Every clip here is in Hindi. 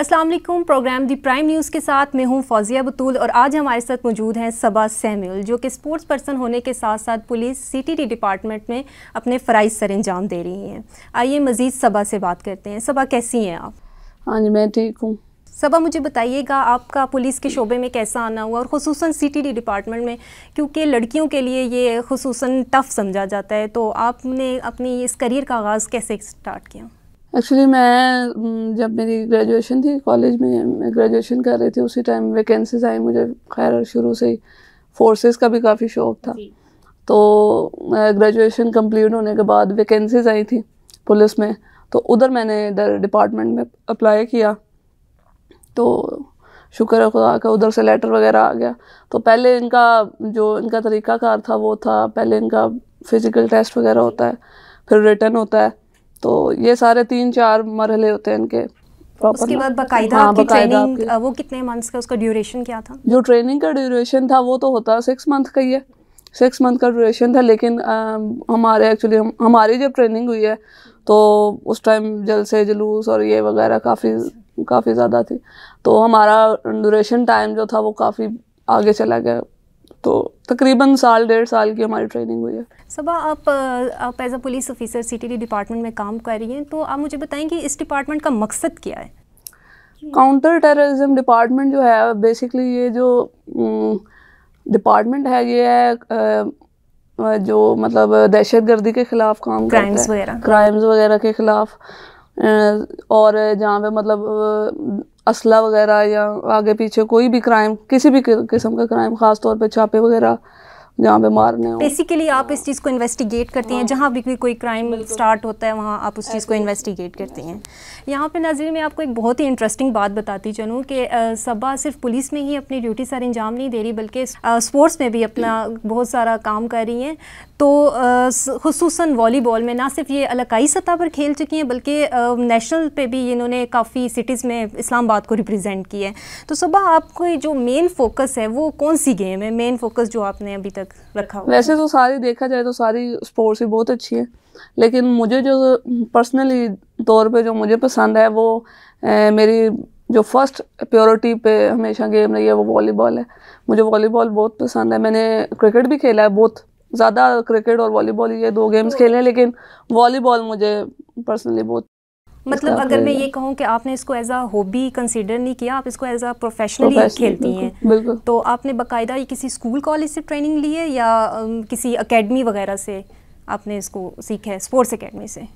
अस्सलाम वालेकुम प्रोग्राम दी प्राइम न्यूज़ के साथ मैं हूं फौजिया बतूल और आज हमारे साथ मौजूद हैं सबा सहम्यूल जो कि स्पोर्ट्स पर्सन होने के साथ साथ पुलिस सीटीडी डिपार्टमेंट में अपने फ़राइज सर अंजाम दे रही हैं आइए मज़ीद सबा से बात करते हैं सबा कैसी हैं आप हाँ जी मैं ठीक हूँ सबा मुझे बताइएगा आपका पुलिस के शोबे में कैसा आना हुआ और खसूस सी टी डी डिपार्टमेंट में क्योंकि लड़कियों के लिए ये खसूस टफ़ समझा जाता है तो आपने अपनी इस करियर का आगाज़ कैसे स्टार्ट किया एक्चुअली मैं mm, जब मेरी ग्रेजुएशन थी कॉलेज में मैं ग्रेजुएशन कर रही थी उसी टाइम वैकेंसीज आई मुझे खैर शुरू से ही फोर्सेस का भी काफ़ी शौक था तो ग्रेजुएशन कंप्लीट होने के बाद वैकेंसीज आई थी पुलिस में तो उधर मैंने इधर डिपार्टमेंट में अप्लाई किया तो शुक्र है खुदा का उधर से लेटर वगैरह आ गया तो पहले इनका जो इनका तरीक़ाकार था वो था पहले इनका फ़िज़िकल टेस्ट वगैरह होता है फिर रिटर्न होता है तो ये सारे तीन चार मरहले होते हैं इनके उसके बाद बकायदा हाँ, आपकी ट्रेनिंग आपकी। वो कितने मंथ्स का उसका ड्यूरेशन क्या था जो ट्रेनिंग का ड्यूरेशन था वो तो होता है सिक्स मंथ का ही है सिक्स मंथ का ड्यूरेशन था लेकिन आ, हमारे एक्चुअली हम, हमारी जब ट्रेनिंग हुई है तो उस टाइम जलसे जुलूस और ये वगैरह काफ़ी काफ़ी ज़्यादा थी तो हमारा ड्यूरेशन टाइम जो था वो काफ़ी आगे चला गया तो तकरीबन साल डेढ़ साल की हमारी ट्रेनिंग हुई है सबा आप आप as a police officer C T department में काम कर रही हैं तो आप मुझे बताएं कि इस डिपार्टमेंट का मकसद क्या है काउंटर टेररिज्म डिपार्टमेंट जो है बेसिकली ये जो डिपार्टमेंट हम्म, है ये है जो मतलब दहशत गर्दी के ख़िलाफ़ काम क्राइम्स वगैरह क्राइम्स वगैरह के ख़िलाफ़ और जहाँ पे मतलब असला वगैरह या आगे पीछे कोई भी क्राइम किसी भी किस्म का क्राइम ख़ास तौर पे छापे वगैरह जहाँ पे मारने बेसिकली आप हाँ। इस चीज़ को इन्वेस्टिगेट करती हैं हाँ। जहाँ भी कोई क्राइम स्टार्ट होता है वहाँ आप उस चीज़ को इन्वेस्टिगेट करती हैं यहाँ पे नाज़ी में आपको एक बहुत ही इंटरेस्टिंग बात बताती चलूँ कि सबा सिर्फ पुलिस में ही अपनी ड्यूटी सर अंजाम नहीं दे रही बल्कि स्पोर्ट्स में भी अपना बहुत सारा काम कर रही हैं तो खसूस वॉलीबॉल में ना सिर्फ ये अलकाई सतह पर खेल चुकी हैं बल्कि नेशनल पे भी इन्होंने काफ़ी सिटीज़ में इस्लामाबाद को रिप्रेजेंट किया है तो सुबह आपको जो मेन फोकस है वो कौन सी गेम है मेन फोकस जो आपने अभी तक तक रखा हुआ वैसे तो सारी देखा जाए तो सारी स्पोर्ट्स ही बहुत अच्छी है लेकिन मुझे जो पर्सनली तौर पे जो मुझे पसंद है वो ए, मेरी जो फर्स्ट प्योरिटी पे हमेशा गेम रही है वो वॉलीबॉल है मुझे वॉलीबॉल बहुत पसंद है मैंने क्रिकेट भी खेला है बहुत ज़्यादा क्रिकेट और वॉलीबॉल ये दो गेम्स तो खेले हैं लेकिन वॉलीबॉल मुझे पर्सनली बहुत मतलब अगर मैं ये कहूँ कि आपने इसको एज अ हॉबी कंसिडर नहीं किया आप इसको एज अ प्रोफेशनली खेलती हैं तो आपने बाकायदा ये किसी स्कूल कॉलेज से ट्रेनिंग ली है या किसी अकेडमी वगैरह से आपने इसको सीखा है स्पोर्ट्स अकेडमी से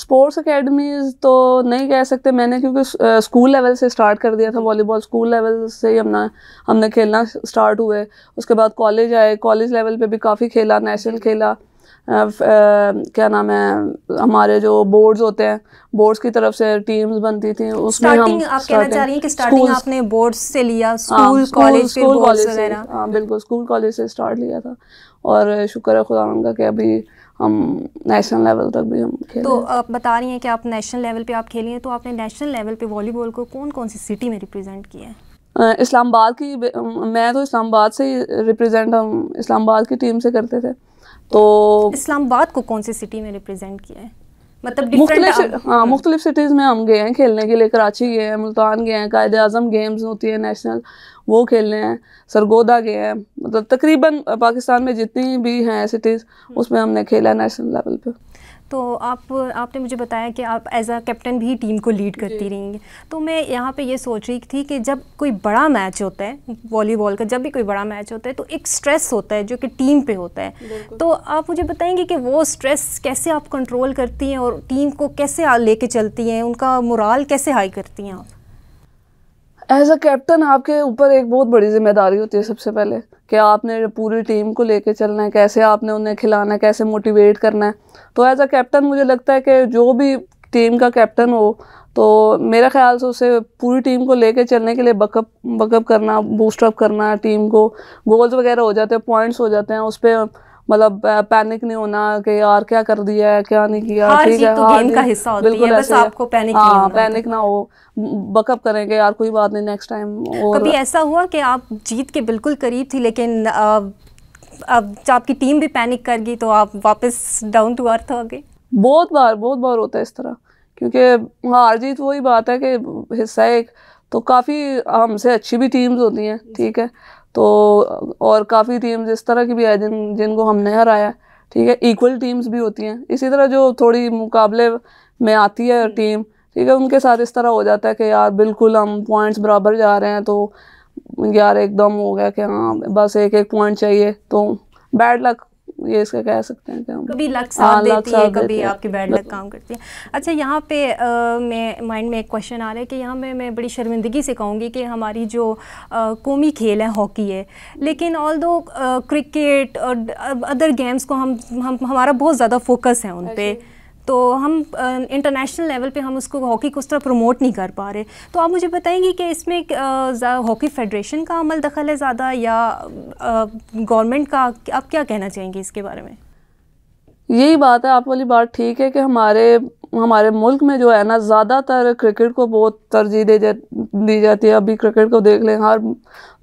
स्पोर्ट्स अकेडमीज तो नहीं कह सकते मैंने क्योंकि स्कूल लेवल से स्टार्ट कर दिया था वॉलीबॉल स्कूल लेवल से ही हमने हमने खेलना स्टार्ट हुए उसके बाद कॉलेज आए कॉलेज लेवल पे भी काफ़ी खेला नेशनल खेला क्या नाम है हमारे जो बोर्ड्स होते हैं बोर्ड्स की तरफ से टीम्स बनती थी उसमें हम आप कहना चाह रही हैं कि स्टार्टिंग आपने बोर्ड्स से लिया स्कूल कॉलेज स्कूल कॉलेज से हाँ बिल्कुल स्कूल कॉलेज से स्टार्ट लिया था और शुक्र है खुदा का कि अभी हम नेशनल लेवल तक भी हम खेले तो आप बता रही हैं कि आप नेशनल लेवल पे आप खेली हैं तो आपने नेशनल लेवल पे वॉलीबॉल को कौन कौन सी सिटी में रिप्रेजेंट किया है इस्लामाबाद की मैं तो इस्लामाबाद से ही रिप्रेजेंट हम इस्लामाबाद की टीम से करते थे तो इस्लामाबाद को कौन सी सिटी में रिप्रेजेंट किया है मतलब हाँ मुख्तलिफ सिटीज़ में हम गए हैं खेलने के लिए कराची गए हैं मुल्तान गए हैं कायद अजम गेम्स होती है नेशनल वो खेलने हैं सरगोदा गए हैं मतलब तकरीबन पाकिस्तान में जितनी भी हैं सिटीज़ हम्म। उसमें हमने खेला नेशनल लेवल पे तो आप आपने मुझे बताया कि आप एज अ कैप्टन भी टीम को लीड करती रहेंगी तो मैं यहाँ पे ये सोच रही थी कि जब कोई बड़ा मैच होता है वॉलीबॉल का जब भी कोई बड़ा मैच होता है तो एक स्ट्रेस होता है जो कि टीम पे होता है तो आप मुझे बताएंगे कि वो स्ट्रेस कैसे आप कंट्रोल करती हैं और टीम को कैसे लेके चलती हैं उनका मुराल कैसे हाई करती हैं आप एज अ कैप्टन आपके ऊपर एक बहुत बड़ी जिम्मेदारी होती है सबसे पहले कि आपने पूरी टीम को लेके चलना है कैसे आपने उन्हें खिलाना है कैसे मोटिवेट करना है तो एज अ कैप्टन मुझे लगता है कि जो भी टीम का कैप्टन हो तो मेरे ख्याल से उसे पूरी टीम को लेके चलने के लिए बकअप बकअप करना बूस्टअप करना टीम को गोल्स वगैरह हो जाते हैं पॉइंट्स हो जाते हैं उस पर मतलब पैनिक नहीं होना कि यार क्या कर दिया है क्या नहीं किया ठीक है तो हार का हिस्सा होती है बस आपको पैनिक आ, नहीं पैनिक हाँ, ना हो बकअप करेंगे यार कोई बात नहीं नेक्स्ट टाइम कभी ऐसा हुआ कि आप जीत के बिल्कुल करीब थी लेकिन अब आपकी टीम भी पैनिक कर गई तो आप वापस डाउन टू अर्थ हो गए बहुत बार बहुत बार होता है इस तरह क्योंकि हार जीत वही बात है कि हिस्सा एक तो काफ़ी हमसे अच्छी भी टीम्स होती हैं ठीक है तो और काफ़ी टीम्स इस तरह की भी है जिन जिनको हमने हराया ठीक है इक्वल टीम्स भी होती हैं इसी तरह जो थोड़ी मुकाबले में आती है टीम हम्म। ठीक है उनके साथ इस तरह हो जाता है कि यार बिल्कुल हम पॉइंट्स बराबर जा रहे हैं तो यार एकदम हो गया कि हाँ बस एक एक पॉइंट चाहिए तो बैड लक ये इसका कह सकते हैं कि हम कभी लक हाँ, साथ देती है कभी आपकी बैड लक काम करती है अच्छा यहाँ पे मैं माइंड में एक क्वेश्चन आ रहा है कि यहाँ मैं मैं बड़ी शर्मिंदगी से कहूँगी कि हमारी जो कौमी खेल है हॉकी है लेकिन ऑल दो क्रिकेट और अदर गेम्स को हम हम हमारा बहुत ज़्यादा फोकस है उन पर तो हम इंटरनेशनल लेवल पे हम उसको हॉकी को उस तरह प्रमोट नहीं कर पा रहे तो आप मुझे बताएंगे कि इसमें हॉकी फेडरेशन का अमल दखल है ज़्यादा या गवर्नमेंट का आप क्या कहना चाहेंगे इसके बारे में यही बात है आप वाली बात ठीक है कि हमारे हमारे मुल्क में जो है ना ज़्यादातर क्रिकेट को बहुत तरजीह दे जा दी जाती है अभी क्रिकेट को देख लें हर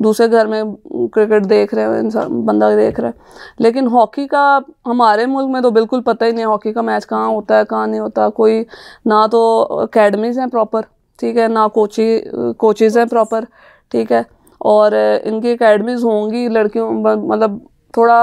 दूसरे घर में क्रिकेट देख रहे हैं इंसान बंदा देख रहा है लेकिन हॉकी का हमारे मुल्क में तो बिल्कुल पता ही नहीं हॉकी का मैच कहाँ होता है कहाँ नहीं होता कोई ना तो अकेडमीज़ हैं प्रॉपर ठीक है ना कोची कोचिज़ हैं प्रॉपर ठीक है और इनकी अकेडमीज़ होंगी लड़कियों मतलब थोड़ा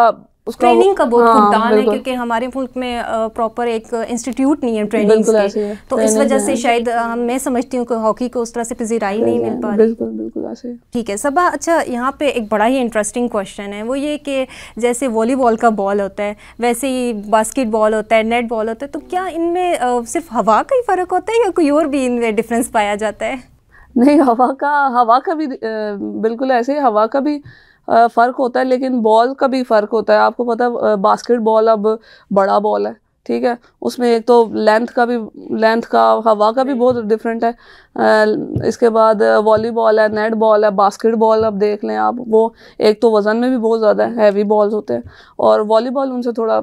ट्रेनिंग का बहुत हाँ, है क्योंकि हमारे मुल्क में प्रॉपर एक इंस्टीट्यूट नहीं है ट्रेनिंग के तो इस वजह तो से शायद हम मैं समझती हूँ कि हॉकी को उस तरह से पजीराई नहीं मिल पा रही बिल्कुल ठीक है सबा अच्छा यहाँ पे एक बड़ा ही इंटरेस्टिंग क्वेश्चन है वो ये कि जैसे वॉलीबॉल का बॉल होता है वैसे ही बास्केट बॉल होता है नेट बॉल होता है तो क्या इनमें सिर्फ हवा का ही फ़र्क होता है या कोई और भी इनमें डिफरेंस पाया जाता है नहीं हवा का हवा का भी बिल्कुल ऐसे हवा का भी फ़र्क होता है लेकिन बॉल का भी फ़र्क होता है आपको पता है बास्केट बॉल अब बड़ा बॉल है ठीक है उसमें एक तो लेंथ का भी लेंथ का हवा का भी बहुत डिफरेंट है इसके बाद वॉलीबॉल है नेट बॉल है बास्केट बॉल अब देख लें आप वो एक तो वज़न में भी बहुत ज़्यादा हैवी बॉल्स होते हैं और वॉलीबॉल उनसे थोड़ा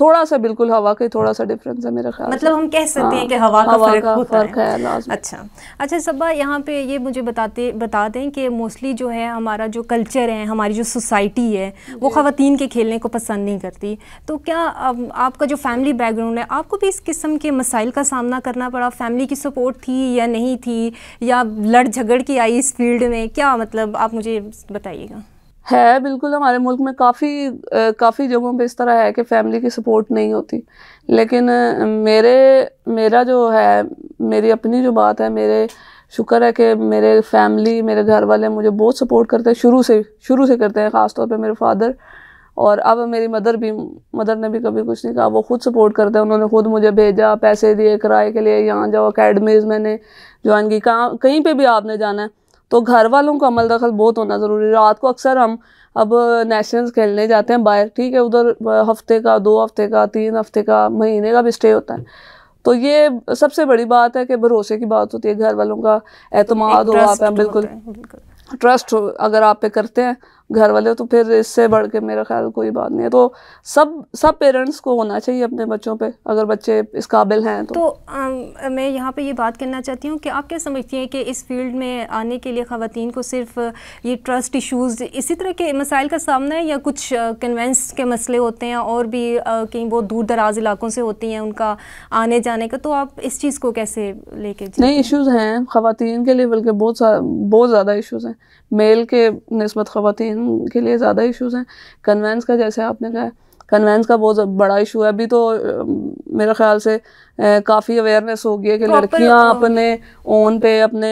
थोड़ा सा बिल्कुल हवा का थोड़ा सा डिफरेंस है मेरा ख्याल मतलब हम कह सकते हाँ, हैं कि हवा का फर्क का होता फर्क है, है अच्छा अच्छा सबा यहाँ पे ये मुझे बताते बता दें कि मोस्टली जो है हमारा जो कल्चर है हमारी जो सोसाइटी है वो ख़वान के खेलने को पसंद नहीं करती तो क्या आपका जो फैमिली बैकग्राउंड है आपको भी इस किस्म के मसाइल का सामना करना पड़ा फैमिली की सपोर्ट थी या नहीं थी या लड़ झगड़ की आई इस फील्ड में क्या मतलब आप मुझे बताइएगा है बिल्कुल हमारे मुल्क में काफ़ी काफ़ी जगहों पे इस तरह है कि फैमिली की सपोर्ट नहीं होती लेकिन मेरे मेरा जो है मेरी अपनी जो बात है मेरे शुक्र है कि मेरे फैमिली मेरे घर वाले मुझे बहुत सपोर्ट करते हैं शुरू से शुरू से करते हैं ख़ासतौर पर मेरे फादर और अब मेरी मदर भी मदर ने भी कभी कुछ नहीं कहा वो खुद सपोर्ट करते हैं उन्होंने खुद मुझे भेजा पैसे दिए किराए के लिए यहाँ जाओ अकेडमीज़ मैंने ज्वाइन की कहाँ कहीं पर भी आपने जाना है तो घर वालों का अमल दखल बहुत होना ज़रूरी है रात को अक्सर हम अब नेशनल्स खेलने जाते हैं बाहर ठीक है उधर हफ्ते का दो हफ्ते का तीन हफ्ते का महीने का भी स्टे होता है तो ये सबसे बड़ी बात है कि भरोसे की बात होती है घर वालों का एतमाद हो आप बिल्कुल ट्रस्ट अगर आप पे करते हैं घर वाले तो फिर इससे बढ़ के मेरा ख्याल कोई बात नहीं है तो सब सब पेरेंट्स को होना चाहिए अपने बच्चों पे अगर बच्चे इस काबिल हैं तो, तो आ, मैं यहाँ पे ये बात करना चाहती हूँ कि आप क्या समझती हैं कि इस फील्ड में आने के लिए ख़वान को सिर्फ ये ट्रस्ट इशूज़ इसी तरह के मसाइल का सामना है या कुछ कन्वेंस के मसले होते हैं और भी कहीं बहुत दूर दराज इलाकों से होती हैं उनका आने जाने का तो आप इस चीज़ को कैसे लेके नहीं इशूज़ हैं ख़वान के लिए बल्कि बहुत बहुत ज़्यादा इशूज़ हैं मेल के नस्बत ख़वान वुमेन के लिए ज़्यादा इश्यूज हैं कन्वेंस का जैसे आपने कहा कन्वेंस का बहुत बड़ा इशू है अभी तो मेरे ख्याल से काफ़ी अवेयरनेस हो गई है कि लड़कियां अपने ओन पे अपने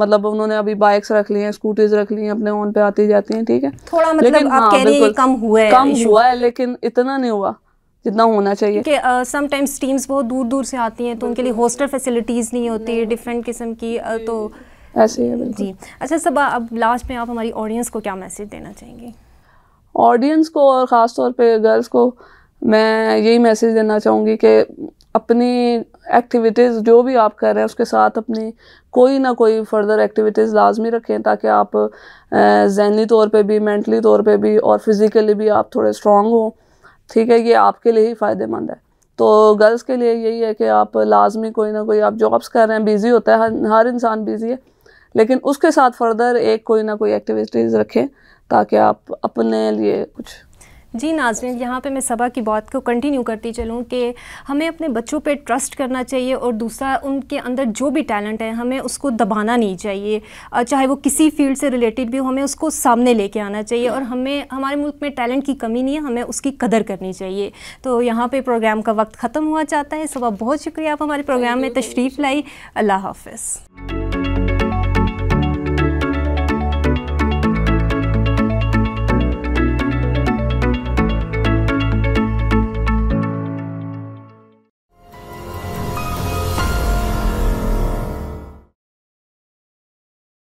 मतलब उन्होंने अभी बाइक्स रख ली हैं स्कूटीज रख ली हैं अपने ओन पे आती जाती हैं ठीक है थोड़ा मतलब लेकिन आप हाँ, कह कम हुआ है कम हुआ है लेकिन इतना नहीं हुआ जितना होना चाहिए कि समटाइम्स टीम्स बहुत दूर दूर से आती हैं तो उनके लिए हॉस्टल फैसिलिटीज़ नहीं होती डिफरेंट किस्म की तो ऐसे ही है जी अच्छा सब अब लास्ट में आप हमारी ऑडियंस को क्या मैसेज देना चाहेंगे ऑडियंस को और ख़ास तौर पे गर्ल्स को मैं यही मैसेज देना चाहूँगी कि अपनी एक्टिविटीज़ जो भी आप कर रहे हैं उसके साथ अपनी कोई ना कोई फर्दर एक्टिविटीज़ लाजमी रखें ताकि आप जहनी तौर पे भी मेंटली तौर पे भी और फिज़िकली भी आप थोड़े स्ट्रॉन्ग हों ठीक है ये आपके लिए ही फ़ायदेमंद है तो गर्ल्स के लिए यही है कि आप लाजमी कोई ना कोई आप जॉब्स कर रहे हैं बिज़ी होता है हर हर इंसान बिज़ी है लेकिन उसके साथ फर्दर एक कोई ना कोई एक्टिविटीज़ रखें ताकि आप अपने लिए कुछ जी नाजरीन यहाँ पे मैं सभा की बात को कंटिन्यू करती चलूँ कि हमें अपने बच्चों पे ट्रस्ट करना चाहिए और दूसरा उनके अंदर जो भी टैलेंट है हमें उसको दबाना नहीं चाहिए चाहे वो किसी फील्ड से रिलेटेड भी हो हमें उसको सामने लेके आना चाहिए और हमें हमारे मुल्क में टैलेंट की कमी नहीं है हमें उसकी कदर करनी चाहिए तो यहाँ पर प्रोग्राम का वक्त ख़त्म हुआ चाहता है सभा बहुत शुक्रिया आप हमारे प्रोग्राम में तशरीफ़ लाई अल्लाह हाफ